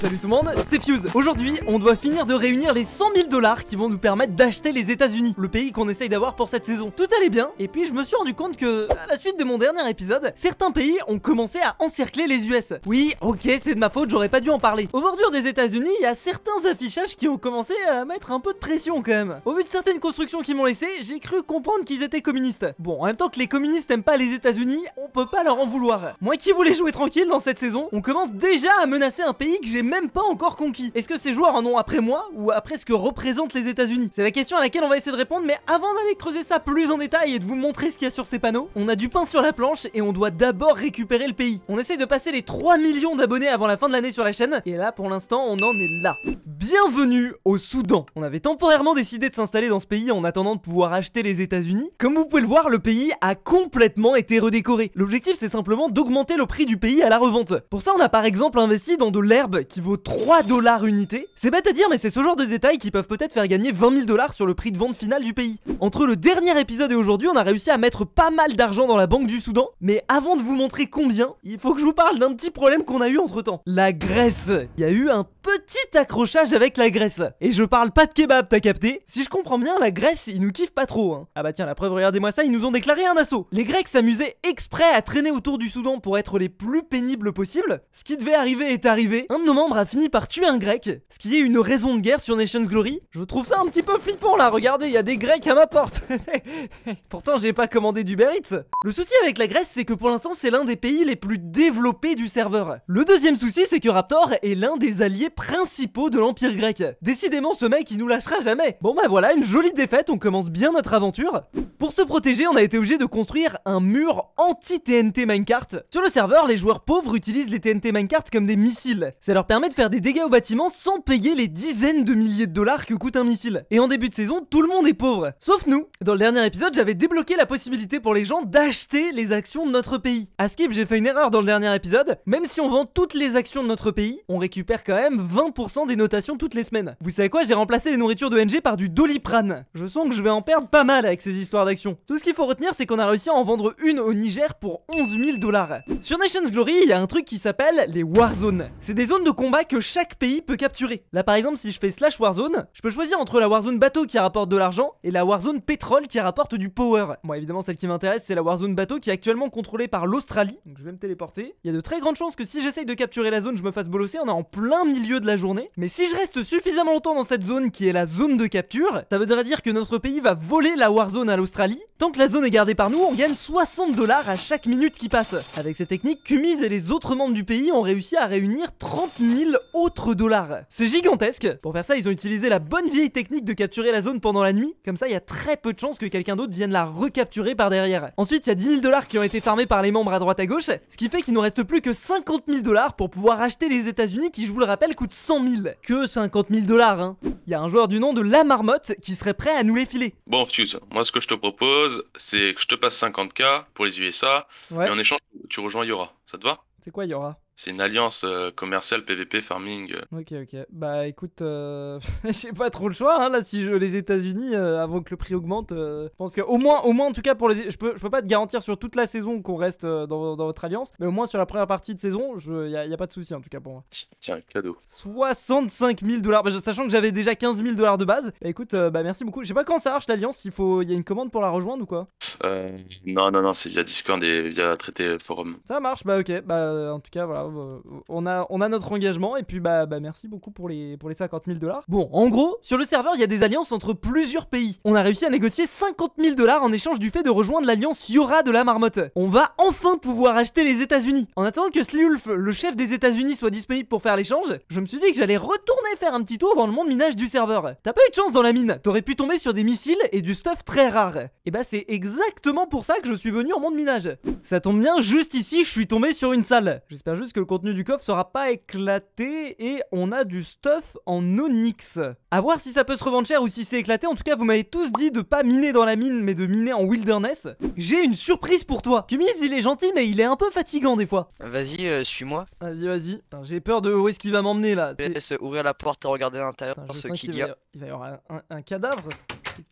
Salut tout le monde, c'est Fuse. Aujourd'hui, on doit finir de réunir les 100 000 dollars qui vont nous permettre d'acheter les États-Unis, le pays qu'on essaye d'avoir pour cette saison. Tout allait bien, et puis je me suis rendu compte que, à la suite de mon dernier épisode, certains pays ont commencé à encercler les US. Oui, ok, c'est de ma faute, j'aurais pas dû en parler. Au bordure des États-Unis, il y a certains affichages qui ont commencé à mettre un peu de pression quand même. Au vu de certaines constructions qu'ils m'ont laissées, j'ai cru comprendre qu'ils étaient communistes. Bon, en même temps que les communistes aiment pas les États-Unis, on peut pas leur en vouloir. Moi qui voulais jouer tranquille dans cette saison, on commence déjà à menacer un pays que j'ai même pas encore conquis. Est-ce que ces joueurs en ont après moi ou après ce que représentent les États-Unis C'est la question à laquelle on va essayer de répondre, mais avant d'aller creuser ça plus en détail et de vous montrer ce qu'il y a sur ces panneaux, on a du pain sur la planche et on doit d'abord récupérer le pays. On essaye de passer les 3 millions d'abonnés avant la fin de l'année sur la chaîne, et là pour l'instant on en est là. Bienvenue au Soudan. On avait temporairement décidé de s'installer dans ce pays en attendant de pouvoir acheter les États-Unis. Comme vous pouvez le voir, le pays a complètement été redécoré. L'objectif c'est simplement d'augmenter le prix du pays à la revente. Pour ça, on a par exemple investi dans de l'herbe qui vaut 3 dollars unité. C'est bête à dire, mais c'est ce genre de détails qui peuvent peut-être faire gagner 20 000 dollars sur le prix de vente final du pays. Entre le dernier épisode et aujourd'hui, on a réussi à mettre pas mal d'argent dans la banque du Soudan, mais avant de vous montrer combien, il faut que je vous parle d'un petit problème qu'on a eu entre temps. La Grèce. Il y a eu un petit accrochage avec la Grèce. Et je parle pas de kebab, t'as capté Si je comprends bien, la Grèce, ils nous kiffent pas trop. Hein. Ah bah tiens, la preuve, regardez-moi ça, ils nous ont déclaré un assaut. Les Grecs s'amusaient exprès à traîner autour du Soudan pour être les plus pénibles possible, Ce qui devait arriver est arrivé. Un moment a fini par tuer un grec, ce qui est une raison de guerre sur Nation's Glory. Je trouve ça un petit peu flippant là, regardez, il y a des grecs à ma porte. Pourtant, j'ai pas commandé du Eats. Le souci avec la Grèce, c'est que pour l'instant, c'est l'un des pays les plus développés du serveur. Le deuxième souci, c'est que Raptor est l'un des alliés principaux de l'Empire grec. Décidément, ce mec, il nous lâchera jamais. Bon bah voilà, une jolie défaite, on commence bien notre aventure. Pour se protéger, on a été obligé de construire un mur anti-TNT Minecart. Sur le serveur, les joueurs pauvres utilisent les TNT Minecart comme des missiles. Ça leur permet permet de faire des dégâts au bâtiment sans payer les dizaines de milliers de dollars que coûte un missile. Et en début de saison, tout le monde est pauvre, sauf nous. Dans le dernier épisode, j'avais débloqué la possibilité pour les gens d'acheter les actions de notre pays. À Skip, j'ai fait une erreur dans le dernier épisode, même si on vend toutes les actions de notre pays, on récupère quand même 20% des notations toutes les semaines. Vous savez quoi, j'ai remplacé les nourritures de NG par du doliprane. Je sens que je vais en perdre pas mal avec ces histoires d'actions. Tout ce qu'il faut retenir, c'est qu'on a réussi à en vendre une au Niger pour 11 000 dollars. Sur Nation's Glory, il y a un truc qui s'appelle les zones. C'est des zones de que chaque pays peut capturer. Là par exemple si je fais slash warzone, je peux choisir entre la warzone bateau qui rapporte de l'argent et la warzone pétrole qui rapporte du power. Moi évidemment celle qui m'intéresse c'est la warzone bateau qui est actuellement contrôlée par l'Australie, donc je vais me téléporter. Il y a de très grandes chances que si j'essaye de capturer la zone je me fasse bolosser, on est en plein milieu de la journée. Mais si je reste suffisamment longtemps dans cette zone qui est la zone de capture, ça voudrait dire que notre pays va voler la warzone à l'Australie. Tant que la zone est gardée par nous, on gagne 60 dollars à chaque minute qui passe. Avec cette technique, Cumise et les autres membres du pays ont réussi à réunir 30 000 1000 autres dollars. C'est gigantesque. Pour faire ça, ils ont utilisé la bonne vieille technique de capturer la zone pendant la nuit. Comme ça, il y a très peu de chances que quelqu'un d'autre vienne la recapturer par derrière. Ensuite, il y a 10 000 dollars qui ont été farmés par les membres à droite à gauche. Ce qui fait qu'il nous reste plus que 50 000 dollars pour pouvoir acheter les États-Unis qui, je vous le rappelle, coûtent 100 000. Que 50 000 dollars, hein. Il y a un joueur du nom de La Marmotte qui serait prêt à nous les filer. Bon, Fuse, moi ce que je te propose, c'est que je te passe 50K pour les USA. Et en échange, tu rejoins Yora. Ça te va C'est quoi Yora c'est une alliance euh, commerciale PVP farming. Euh. Ok, ok. Bah écoute, euh, j'ai pas trop le choix hein, là. Si je les États-Unis, avant que le prix augmente, je pense que au moins, au moins en tout cas pour les, je peux, je peux pas te garantir sur toute la saison qu'on reste dans, votre alliance, mais au moins sur la première partie de saison, je, n'y a, pas de souci en tout cas pour moi. Tiens, cadeau. 65 000 dollars, bah, sachant que j'avais déjà 15 000 dollars de base. Bah, écoute, bah merci beaucoup. Je sais pas quand ça marche l'alliance. Il faut, y a une commande pour la rejoindre ou quoi Euh Non, non, non, c'est via Discord et via traité forum. Ça marche, bah ok. Bah en tout cas voilà. Euh, on a, on a notre engagement et puis bah, bah merci beaucoup pour les, pour les 50 000 dollars. Bon, en gros, sur le serveur, il y a des alliances entre plusieurs pays. On a réussi à négocier 50 000 dollars en échange du fait de rejoindre l'alliance Yora de la marmotte. On va enfin pouvoir acheter les États-Unis. En attendant que Sliulf, le chef des États-Unis, soit disponible pour faire l'échange, je me suis dit que j'allais retourner faire un petit tour dans le monde minage du serveur. T'as pas eu de chance dans la mine, t'aurais pu tomber sur des missiles et du stuff très rare. Et eh bah c'est exactement pour ça que je suis venu en monde minage. Ça tombe bien, juste ici, je suis tombé sur une salle. J'espère juste que le contenu du coffre sera pas éclaté et on a du stuff en onyx. A voir si ça peut se revendre cher ou si c'est éclaté. En tout cas, vous m'avez tous dit de pas miner dans la mine mais de miner en wilderness. J'ai une surprise pour toi. Cumis il est gentil mais il est un peu fatigant des fois. Vas-y, euh, suis-moi. Vas-y, vas-y. J'ai peur de où est-ce qu'il va m'emmener là. Je ouvrir la porte et regarder l'intérieur ce Il va y avoir un, cadavre.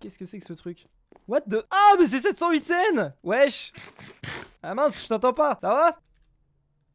Qu'est-ce que c'est que ce truc What the... Ah, mais c'est 708 scènes Wesh Ah mince, je t'entends pas, ça va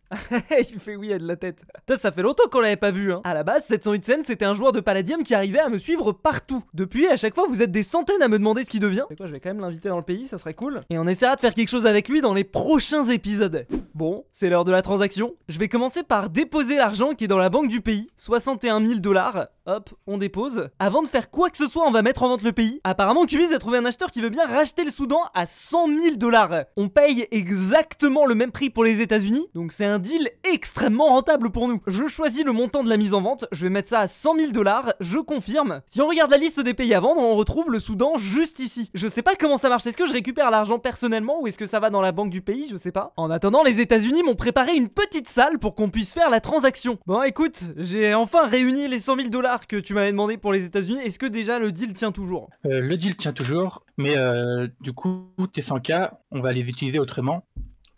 il fait oui à de la tête. Putain, ça fait longtemps qu'on l'avait pas vu. Hein. À la base, 708 scènes, c'était un joueur de Palladium qui arrivait à me suivre partout. Depuis, à chaque fois, vous êtes des centaines à me demander ce qu'il devient. C'est quoi, je vais quand même l'inviter dans le pays, ça serait cool. Et on essaiera de faire quelque chose avec lui dans les prochains épisodes. Bon, c'est l'heure de la transaction. Je vais commencer par déposer l'argent qui est dans la banque du pays, 61 000 dollars. Hop, on dépose. Avant de faire quoi que ce soit, on va mettre en vente le pays. Apparemment, Cubiz a trouvé un acheteur qui veut bien racheter le Soudan à 100 000 dollars. On paye exactement le même prix pour les États-Unis, donc c'est un deal extrêmement rentable pour nous. Je choisis le montant de la mise en vente, je vais mettre ça à 100 000 dollars, je confirme. Si on regarde la liste des pays à vendre, on retrouve le Soudan juste ici. Je sais pas comment ça marche, est-ce que je récupère l'argent personnellement ou est-ce que ça va dans la banque du pays, je sais pas. En attendant, les États-Unis m'ont préparé une petite salle pour qu'on puisse faire la transaction. Bon, écoute, j'ai enfin réuni les 100 000 dollars que tu m'avais demandé pour les États-Unis. Est-ce que déjà le deal tient toujours euh, Le deal tient toujours, mais euh, du coup, tes 100K, on va les utiliser autrement.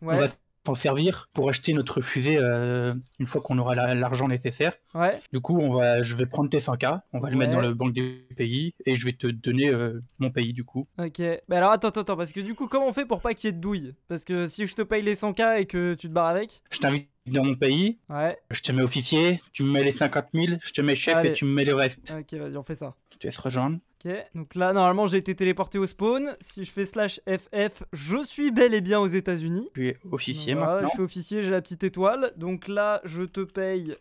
On va s'en servir pour acheter notre fusée euh, une fois qu'on aura l'argent nécessaire. Ouais. Du coup, on va, je vais prendre tes 100K, on va le mettre dans le banque des pays et je vais te donner mon pays du coup. Ok. Mais alors attends, attends, parce que du coup, comment on fait pour pas qu'il y ait de douille Parce que si je te paye les 100K et que tu te barres avec Je t'invite dans mon pays. Ouais. Je te mets officier, tu me mets les 50 000, je te mets chef et tu me mets le reste. Ok, vas-y, on fait ça. Tu vas se rejoindre. Ok, donc là, normalement, j'ai été téléporté au spawn. Si je fais slash FF, je suis bel et bien aux États-Unis. Tu es officier maintenant. Je suis officier, j'ai la petite étoile. Donc là, je te paye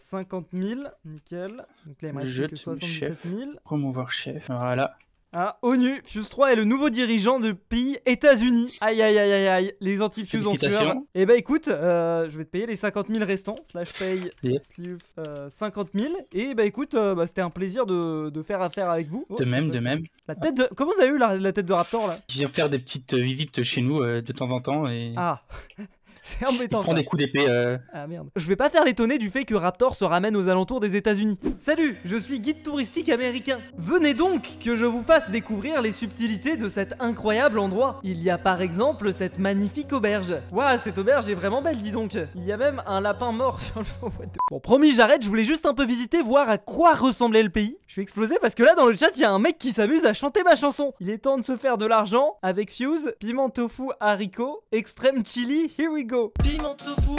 50 euh, 000. Nickel. Donc là, il je que chef. 000. Promouvoir chef. Voilà. Ah, ONU, Fuse 3 est le nouveau dirigeant de pays États-Unis. Aïe aïe aïe aïe aïe, les anti-Fuse ont Eh ben écoute, euh, je vais te payer les 50 000 restants, slash paye 50 000. Et bah écoute, euh, bah, c'était un plaisir de, faire affaire avec vous. de oh, même, de même. La tête Comment vous avez eu la, tête de Raptor là Je viens faire des petites euh, visites chez nous de temps en temps. Et... Ah C'est embêtant. Ils des coups d'épée. Euh. Ah, ah merde. Je vais pas faire l'étonner du fait que Raptor se ramène aux alentours des États-Unis. Salut, je suis guide touristique américain. Venez donc que je vous fasse découvrir les subtilités de cet incroyable endroit. Il y a par exemple cette magnifique auberge. Waouh, cette auberge est vraiment belle, dis donc. Il y a même un lapin mort bon, promis, j'arrête. Je voulais juste un peu visiter, voir à quoi ressemblait le pays. Je suis explosé parce que là, dans le chat, il y a un mec qui s'amuse à chanter ma chanson. Il est temps de se faire de l'argent avec Fuse, piment tofu, haricot, extrême chili. Here we go. Piment, tofu,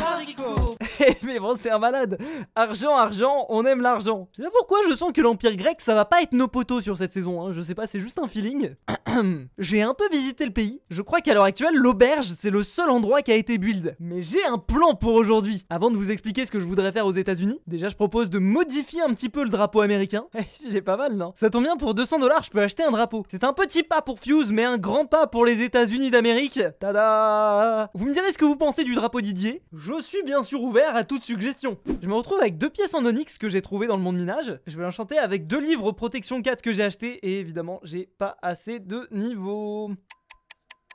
eh, mais bon, c'est un malade. Argent, argent, on aime l'argent. Je sais pourquoi je sens que l'Empire grec, ça va pas être nos poteaux sur cette saison. Hein. Je sais pas, c'est juste un feeling. j'ai un peu visité le pays. Je crois qu'à l'heure actuelle, l'auberge, c'est le seul endroit qui a été build. Mais j'ai un plan pour aujourd'hui. Avant de vous expliquer ce que je voudrais faire aux États-Unis, déjà, je propose de modifier un petit peu le drapeau américain. Eh, il pas mal, non Ça tombe bien, pour 200 dollars, je peux acheter un drapeau. C'est un petit pas pour Fuse, mais un grand pas pour les États-Unis d'Amérique. Tada Vous me direz ce que vous pensez du drapeau Didier, je suis bien sûr ouvert à toute suggestion. Je me retrouve avec deux pièces en onyx que j'ai trouvées dans le monde minage. Je vais l'enchanter avec deux livres protection 4 que j'ai acheté et évidemment, j'ai pas assez de niveau.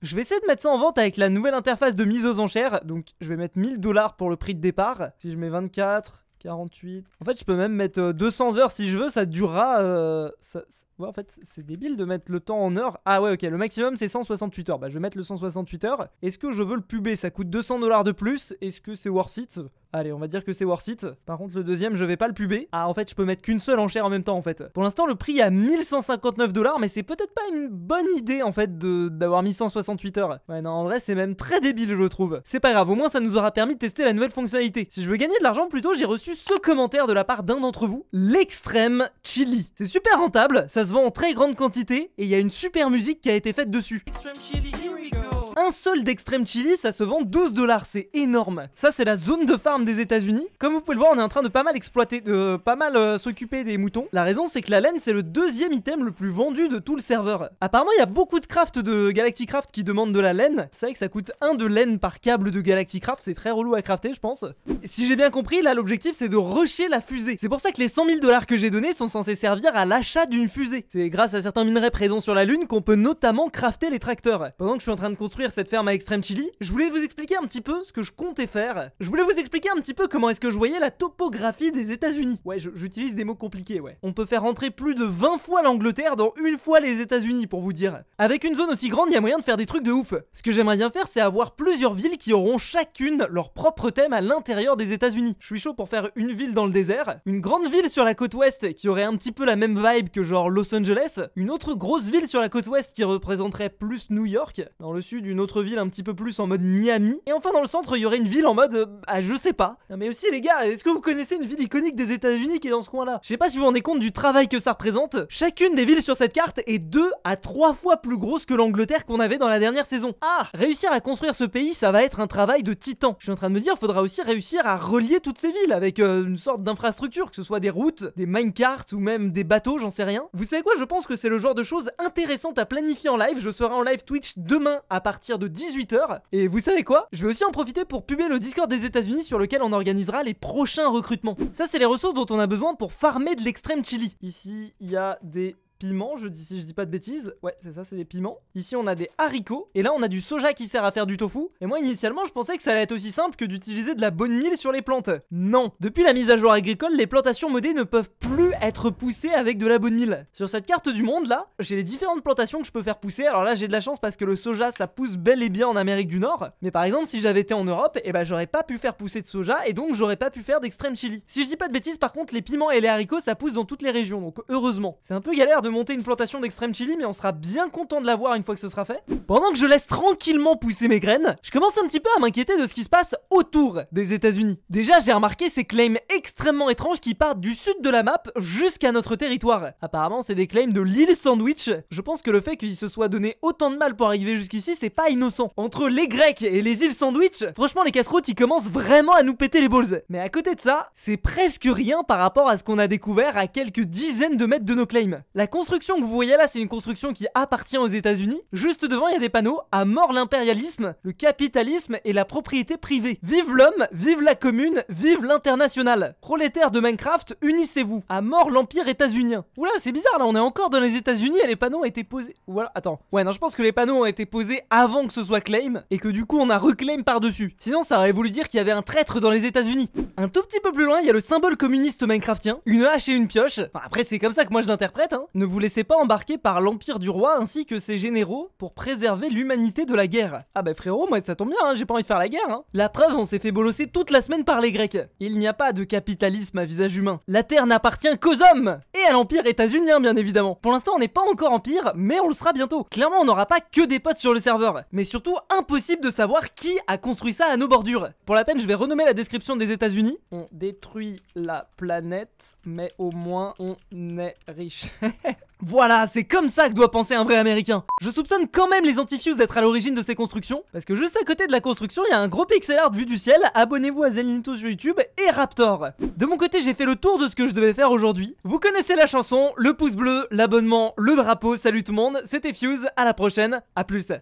Je vais essayer de mettre ça en vente avec la nouvelle interface de mise aux enchères. Donc, je vais mettre 1000 dollars pour le prix de départ. Si je mets 24, 48. En fait, je peux même mettre 200 euh, heures si je veux, ça durera... Euh, ça, en fait, c'est débile de mettre le temps en heures. Ah ouais, ok, le maximum c'est 168 heures. Bah, je vais mettre le 168 heures. Est-ce que je veux le puber Ça coûte 200 dollars de plus. Est-ce que c'est worth it Allez, on va dire que c'est worth it. Par contre, le deuxième, je vais pas le puber. Ah, en fait, je peux mettre qu'une seule enchère en même temps, en fait. Pour l'instant, le prix est à 1159 dollars, mais c'est peut-être pas une bonne idée, en fait, d'avoir mis 168 heures. Ouais, non, en vrai, c'est même très débile, je trouve. C'est pas grave, au moins, ça nous aura permis de tester la nouvelle fonctionnalité. Si je veux gagner de l'argent, plutôt, j'ai reçu ce commentaire de la part d'un d'entre vous, l'extrême chili. C'est super rentable, ça se vend en très grande quantité, et il y a une super musique qui a été faite dessus. Extreme chili. Un seul d'extrême chili, ça se vend 12 dollars, c'est énorme. Ça, c'est la zone de farm des États-Unis. Comme vous pouvez le voir, on est en train de pas mal exploiter, de pas mal euh, s'occuper des moutons. La raison, c'est que la laine, c'est le deuxième item le plus vendu de tout le serveur. Apparemment, il y a beaucoup de craft de Galacticraft qui demandent de la laine. C'est vrai que ça coûte 1 de laine par câble de Galacticraft, c'est très relou à crafter, je pense. Si j'ai bien compris, là, l'objectif, c'est de rusher la fusée. C'est pour ça que les 100 000 dollars que j'ai donnés sont censés servir à l'achat d'une fusée. C'est grâce à certains minerais présents sur la Lune qu'on peut notamment crafter les tracteurs. Pendant que je suis en train de construire cette ferme à extrême chili, je voulais vous expliquer un petit peu ce que je comptais faire. Je voulais vous expliquer un petit peu comment est-ce que je voyais la topographie des États-Unis. Ouais, j'utilise des mots compliqués, ouais. On peut faire rentrer plus de 20 fois l'Angleterre dans une fois les États-Unis, pour vous dire. Avec une zone aussi grande, il y a moyen de faire des trucs de ouf. Ce que j'aimerais bien faire, c'est avoir plusieurs villes qui auront chacune leur propre thème à l'intérieur des États-Unis. Je suis chaud pour faire une ville dans le désert, une grande ville sur la côte ouest qui aurait un petit peu la même vibe que genre Los Angeles, une autre grosse ville sur la côte ouest qui représenterait plus New York, dans le sud une autre ville un petit peu plus en mode Miami. Et enfin, dans le centre, il y aurait une ville en mode, euh, ah, je sais pas. mais aussi, les gars, est-ce que vous connaissez une ville iconique des États-Unis qui est dans ce coin-là Je sais pas si vous vous rendez compte du travail que ça représente. Chacune des villes sur cette carte est deux à trois fois plus grosse que l'Angleterre qu'on avait dans la dernière saison. Ah, réussir à construire ce pays, ça va être un travail de titan. Je suis en train de me dire, faudra aussi réussir à relier toutes ces villes avec euh, une sorte d'infrastructure, que ce soit des routes, des minecarts ou même des bateaux, j'en sais rien. Vous savez quoi Je pense que c'est le genre de choses intéressantes à planifier en live. Je serai en live Twitch demain à partir partir de 18h. Et vous savez quoi Je vais aussi en profiter pour publier le Discord des États-Unis sur lequel on organisera les prochains recrutements. Ça, c'est les ressources dont on a besoin pour farmer de l'extrême chili. Ici, il y a des piments, je dis, si je dis pas de bêtises. Ouais, c'est ça, c'est des piments. Ici, on a des haricots. Et là, on a du soja qui sert à faire du tofu. Et moi, initialement, je pensais que ça allait être aussi simple que d'utiliser de la bonne mille sur les plantes. Non Depuis la mise à jour agricole, les plantations modées ne peuvent plus être poussées avec de la bonne mille. Sur cette carte du monde, là, j'ai les différentes plantations que je peux faire pousser. Alors là, j'ai de la chance parce que le soja, ça pousse bel et bien en Amérique du Nord. Mais par exemple, si j'avais été en Europe, et eh ben, j'aurais pas pu faire pousser de soja et donc j'aurais pas pu faire d'extrême chili. Si je dis pas de bêtises, par contre, les piments et les haricots, ça pousse dans toutes les régions. Donc heureusement. C'est un peu galère de monter une plantation d'extrême chili, mais on sera bien content de l'avoir une fois que ce sera fait. Pendant que je laisse tranquillement pousser mes graines, je commence un petit peu à m'inquiéter de ce qui se passe autour des États-Unis. Déjà, j'ai remarqué ces claims extrêmement étranges qui partent du sud de la map jusqu'à notre territoire. Apparemment, c'est des claims de l'île Sandwich. Je pense que le fait qu'ils se soient donné autant de mal pour arriver jusqu'ici, c'est pas innocent. Entre les Grecs et les îles Sandwich, franchement, les casse ils commencent vraiment à nous péter les balls. Mais à côté de ça, c'est presque rien par rapport à ce qu'on a découvert à quelques dizaines de mètres de nos claims. La construction que vous voyez là, c'est une construction qui appartient aux États-Unis. Juste devant, il y a des panneaux à mort l'impérialisme, le capitalisme et la propriété privée. Vive l'homme, vive la commune, vive l'international. Prolétaires de Minecraft, unissez-vous. À mort l'empire états-unien. Oula, c'est bizarre là, on est encore dans les États-Unis et les panneaux ont été posés. Ou attends. Ouais, non, je pense que les panneaux ont été posés avant que ce soit claim et que du coup on a reclaim par-dessus. Sinon, ça aurait voulu dire qu'il y avait un traître dans les États-Unis. Un tout petit peu plus loin, il y a le symbole communiste minecraftien, une hache et une pioche. Enfin, après, c'est comme ça que moi je l'interprète. Hein vous laissez pas embarquer par l'Empire du Roi ainsi que ses généraux pour préserver l'humanité de la guerre. Ah bah frérot, moi ça tombe bien, hein, j'ai pas envie de faire la guerre. Hein. La preuve, on s'est fait bolosser toute la semaine par les Grecs. Il n'y a pas de capitalisme à visage humain. La Terre n'appartient qu'aux hommes Et à l'Empire états-unien, bien évidemment. Pour l'instant, on n'est pas encore Empire, mais on le sera bientôt. Clairement, on n'aura pas que des potes sur le serveur. Mais surtout, impossible de savoir qui a construit ça à nos bordures. Pour la peine, je vais renommer la description des États-Unis. On détruit la planète, mais au moins on est riche. Voilà, c'est comme ça que doit penser un vrai américain. Je soupçonne quand même les antifuses d'être à l'origine de ces constructions, parce que juste à côté de la construction, il y a un gros pixel art vu du ciel, abonnez-vous à Zenito sur YouTube et Raptor. De mon côté, j'ai fait le tour de ce que je devais faire aujourd'hui. Vous connaissez la chanson, le pouce bleu, l'abonnement, le drapeau, salut tout le monde, c'était Fuse, à la prochaine, à plus.